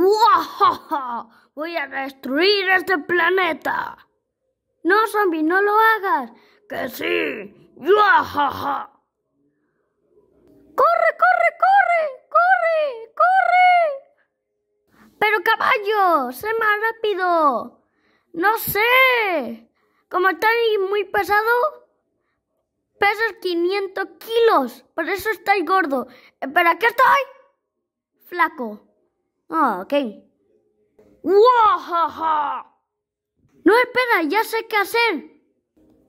¡Wow! Voy a destruir este planeta. No, zombie, no lo hagas. Que sí. ¡Wow! ¡Corre, corre, corre! ¡Corre! ¡Corre! ¡Pero caballo! ¡Sé más rápido! ¡No sé! Como está muy pesado, pesas 500 kilos. Por eso estoy gordo. Eh, ¿Para qué estoy? Flaco. Ah, ok. ¡Wahaha! No, espera, ya sé qué hacer.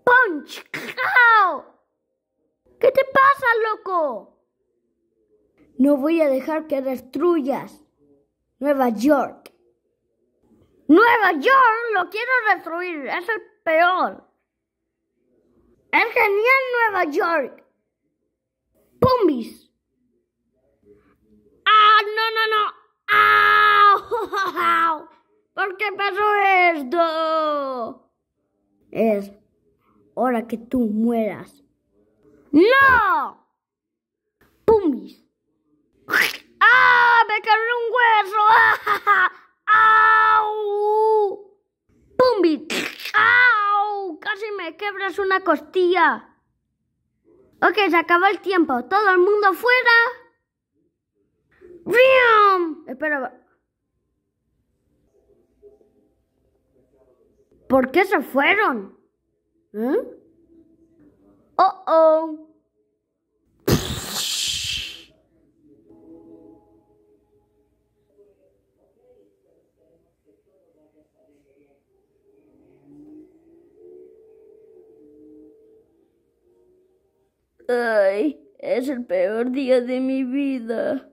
¡Punch! ¿Qué te pasa, loco? No voy a dejar que destruyas Nueva York. Nueva York lo quiero destruir, es el peor. Es genial Nueva York. ¡Pumbis! pasó esto? Es hora que tú mueras. ¡No! ¡Pumis! ¡Ah! ¡Me cayó un hueso! ¡Au! ¡Pumbi! ¡Au! ¡Casi me quebras una costilla! Ok, se acabó el tiempo. ¿Todo el mundo fuera? Espera, ¿Por qué se fueron? ¿Eh? Oh, oh. Ay, es el peor día de mi vida.